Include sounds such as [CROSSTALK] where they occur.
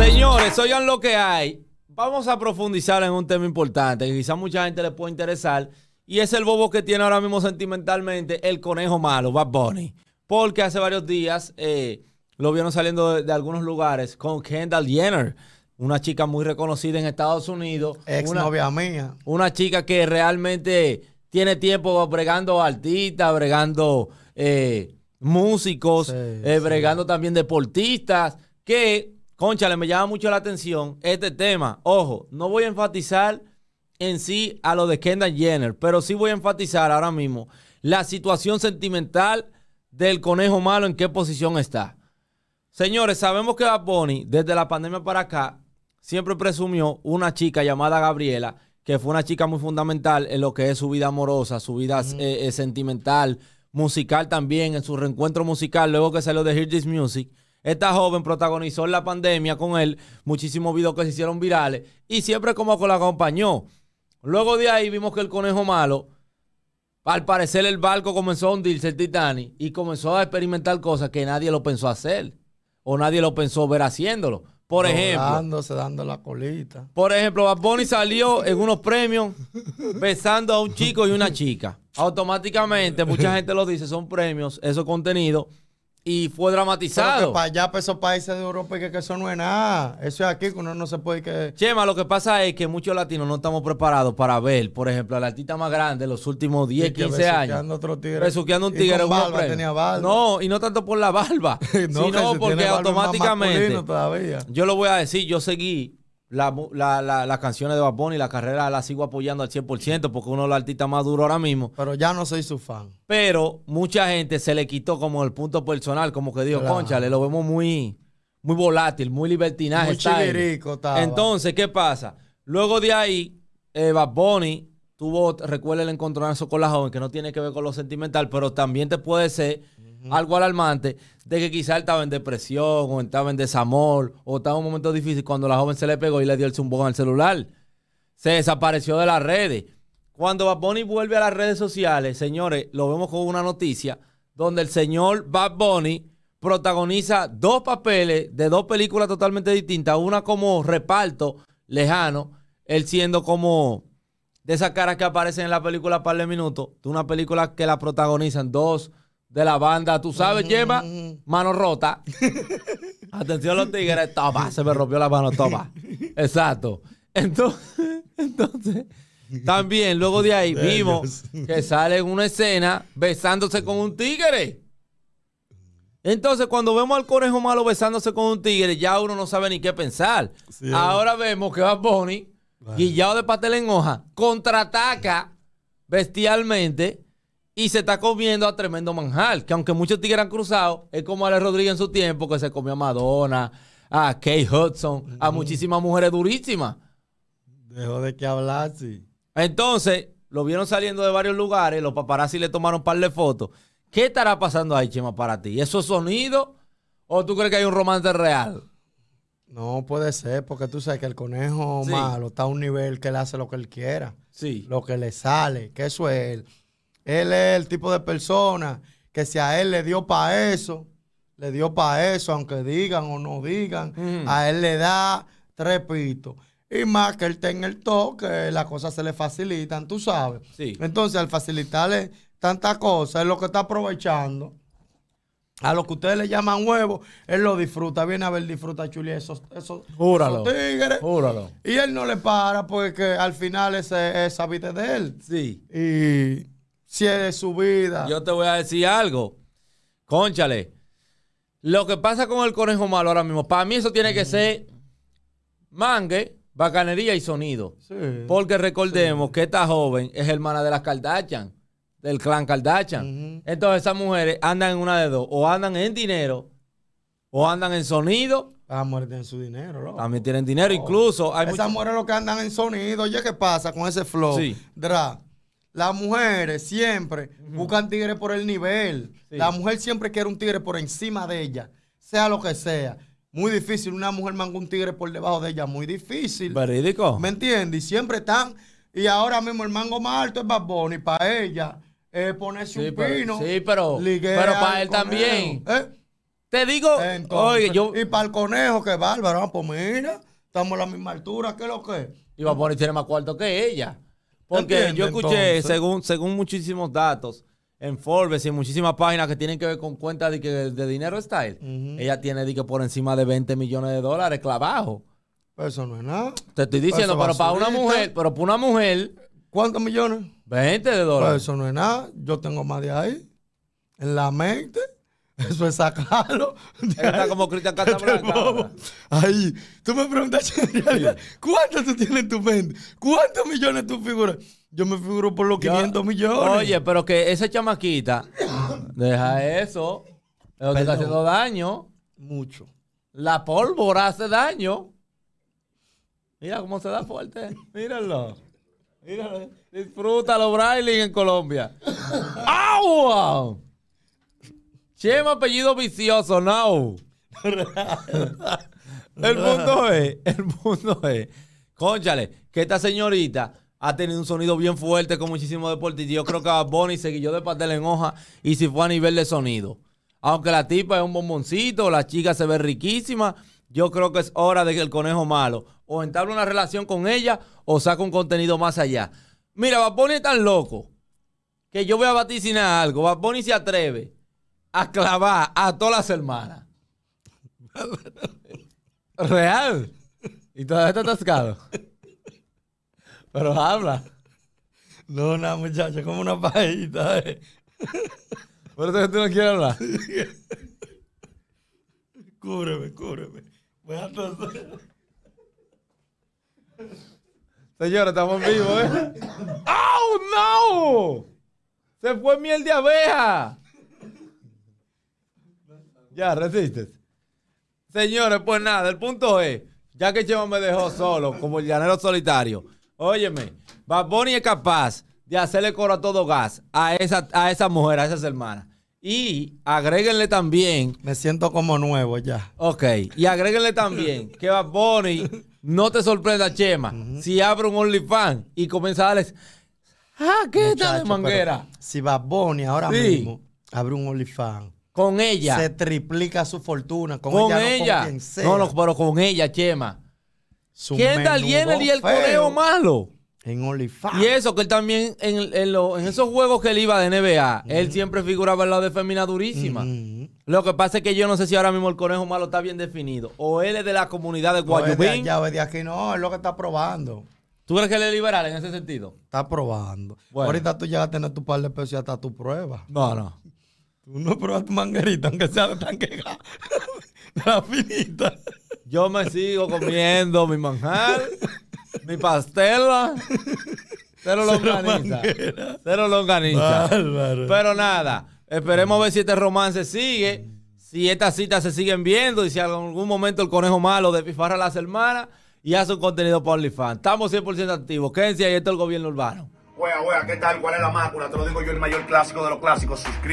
Señores, oigan lo que hay. Vamos a profundizar en un tema importante que quizá mucha gente le puede interesar. Y es el bobo que tiene ahora mismo sentimentalmente el conejo malo, Bad Bunny. Porque hace varios días eh, lo vieron saliendo de, algunos lugares con Kendall Jenner, una chica muy reconocida en Estados Unidos. Ex una, novia mía. Una chica que realmente tiene tiempo bregando artistas, bregando eh, músicos, eh, bregando también deportistas, que le me llama mucho la atención este tema. Ojo, no voy a enfatizar en sí a lo de Kendall Jenner, pero sí voy a enfatizar ahora mismo la situación sentimental del conejo malo en qué posición está. Señores, sabemos que Bad desde la pandemia para acá, siempre presumió una chica llamada Gabriela, que fue una chica muy fundamental en lo que es su vida amorosa, su vida eh, eh, sentimental, musical también, en su reencuentro musical, luego que salió de Hear This Music. Esta joven protagonizó en la pandemia con él muchísimos videos que se hicieron virales y siempre como que la acompañó. Luego de ahí vimos que el conejo malo, al parecer el barco comenzó a hundirse el Titanic y comenzó a experimentar cosas que nadie lo pensó hacer o nadie lo pensó ver haciéndolo. Por ejemplo, dando la colita. Por ejemplo, salió en unos premios besando a un chico y una chica. Automáticamente, mucha [LAUGHS] gente lo dice, son premios, esos contenidos y fue dramatizado. Pero para allá, para esos países de Europa, y que, eso no es nada. Eso es aquí, que uno no se puede que... Chema, lo que pasa es que muchos latinos no estamos preparados para ver, por ejemplo, al artista más grande los últimos 10, 15 años. Otro tigre. un tigre. Y No, y no tanto por la barba, [LAUGHS] sino porque automáticamente... Yo lo voy a decir, yo seguí las canciones de Bad la carrera la sigo apoyando al 100% porque uno es los artista más duro ahora mismo. Pero ya no soy su fan. Pero mucha gente se le quitó como el punto personal, como que dijo, concha, le lo vemos muy, muy volátil, muy libertinaje. Muy Entonces, ¿qué pasa? Luego de ahí, eh, Bad Bunny tuvo, recuerda el encontronazo con la joven, que no tiene que ver con lo sentimental, pero también te puede ser... Mm algo alarmante de que quizá él estaba en depresión o estaba en desamor o estaba en un momento difícil cuando la joven se le pegó y le dio el zumbón al celular. Se desapareció de las redes. Cuando Bad Bunny vuelve a las redes sociales, señores, lo vemos con una noticia donde el señor Bad Bunny protagoniza dos papeles de dos películas totalmente distintas, una como reparto lejano, él siendo como de esas caras que aparecen en la película par de minutos, de una película que la protagonizan dos de la banda. Tú sabes, lleva mano rota. [LAUGHS] Atención los tigres, toma, se me rompió la mano, toma. Exacto. Entonces, [LAUGHS] entonces también luego de ahí vimos que sale en una escena besándose con un tigre. Entonces, cuando vemos al conejo malo besándose con un tigre, ya uno no sabe ni qué pensar. Ahora vemos que va Bonnie, guillado de pastel en hoja, contraataca bestialmente y se está comiendo a tremendo manjar. Que aunque muchos tigres han cruzado, es como Ale Rodríguez en su tiempo, que se comió a Madonna, a Kate Hudson, a muchísimas mujeres durísimas. Dejo de que hablar, sí. Entonces, lo vieron saliendo de varios lugares, los paparazzi le tomaron un par de fotos. ¿Qué estará pasando ahí, Chema, para ti? eso sonido? o tú crees que hay un romance real? No puede ser, porque tú sabes que el conejo malo está a un nivel que le hace lo que él quiera. Sí. Lo que le sale, que eso es él. Él es el tipo de persona que si a él le dio para eso, le dio para eso, aunque digan o no digan, a él le da trepito. Y más que él tenga el toque, las cosas se le facilitan, tú sabes. Entonces, al facilitarle tantas cosas, es lo que está aprovechando. A lo que ustedes le llaman huevo, él lo disfruta, viene a ver, disfruta Chuli esos, esos, júralo, Y él no le para porque al final ese, esa vida de él. Sí. Y si es de su vida. Yo te voy a decir algo. Conchale. Lo que pasa con el conejo malo ahora mismo, para mí eso tiene que mm. ser mangue, bacanería y sonido. Porque recordemos que esta joven es hermana de las Kardashian, del clan Kardashian. Entonces esas mujeres andan en una de dos, o andan en dinero, o andan en sonido. Ah, muerte en su dinero, loco. También tienen dinero, oh. incluso. Hay Esas mujeres lo que andan en sonido, oye, ¿qué pasa con ese flow? Sí. Dra. Las mujeres siempre buscan tigres por el nivel. La mujer siempre quiere un tigre por encima de ella, sea lo que sea. Muy difícil, una mujer manga un tigre por debajo de ella, muy difícil. Verídico. ¿Me entiendes? Y siempre están. Y ahora mismo el mango más alto es Bad y para ella. Eh, ponerse un pino. Sí, pero, pero para él también. ¿eh? Te digo, oye, yo... Y para el conejo, que bárbaro, ah, pues mira, estamos a la misma altura, ¿qué lo que? Y Bad tiene más cuarto que ella. Porque yo escuché, según, según muchísimos datos, en Forbes y muchísimas páginas que tienen que ver con cuentas de, de dinero style, ella tiene por encima de 20 millones de dólares clavados. Eso no es nada. Te estoy diciendo, pero para una mujer, pero para una mujer. ¿Cuántos millones? 20 de dólares. eso no es nada. Yo tengo más de ahí. En la mente. Eso es sacarlo. está como Cristian Casablanca. Ahí. Tú me preguntas, [LAUGHS] en ¿cuánto tú tienes en tu mente? ¿Cuántos millones tú figuras? Yo me figuro por los 500 millones. Oye, pero que esa chamaquita, deja eso. Pero te está haciendo daño. Mucho. La pólvora hace daño. Mira cómo se da fuerte. Míralo. Míralo. Disfrútalo, Brailing en Colombia. [LAUGHS] ¡Agua! Chema, apellido vicioso, no. [LAUGHS] el mundo es, el mundo es, conchale, que esta señorita ha tenido un sonido bien fuerte con muchísimo deporte. yo creo que a Bonnie guió de pastel en hoja y si fue a nivel de sonido. Aunque la tipa es un bomboncito, la chica se ve riquísima, yo creo que es hora de que el conejo malo o entable una relación con ella o saque un contenido más allá. Mira, Bonnie es tan loco que yo voy a vaticinar algo. Bonnie se atreve a clavar a todas las hermanas. Real. Y todavía está atascado. Pero habla. No, nada, muchacho, como una pajita, Eh. Por eso que tú no quieres hablar. cúbreme, cúbreme. Voy a toser. Señora, estamos vivos, ¿eh? ¡Oh, no! ¡Se fue miel de abeja! Ya, resistes. Señores, pues nada, el punto es, ya que Chema me dejó solo, como el llanero solitario, óyeme, Bad Bunny es capaz de hacerle coro a todo gas a esa, a esa mujer, a esas hermanas. Y agréguenle también... Me siento como nuevo ya. Ok, y agréguenle también que Bad Bunny no te sorprenda, Chema, si abre un OnlyFans y comienza a darles... Ah, ¿qué tal de manguera? Si Bad Bunny ahora mismo abre un OnlyFans con ella. Se triplica su fortuna. Con, ella. No, con no, no, pero con ella, Chema. ¿Quién está bien y el conejo malo. En OnlyFans. Y eso, que él también, en, esos juegos que él iba de NBA, él siempre figuraba al lado de Femina Durísima. Lo que pasa es que yo no sé si ahora mismo el conejo malo está bien definido. O él es de la comunidad de Guayubín. Ya de no, es lo que está probando. ¿Tú crees que él es liberal en ese sentido? Está probando. Ahorita tú llegas a tener tu par de pesos y hasta tu prueba. No, no. Uno no tu manguerita, aunque sea tan tanque [LAUGHS] la finita. Yo me sigo comiendo mi manjar, mi pastela. Cero longaniza. Cero Pero nada, esperemos ver si este romance sigue, si estas citas se siguen viendo y si en algún momento el conejo malo de a las hermanas y hace un contenido para OnlyFans. Estamos 100% activos. Quédense y esto es el gobierno urbano. Wea, wea, ¿qué tal? ¿Cuál es la mácula? Te lo digo yo, el mayor clásico de los clásicos. Suscríbete.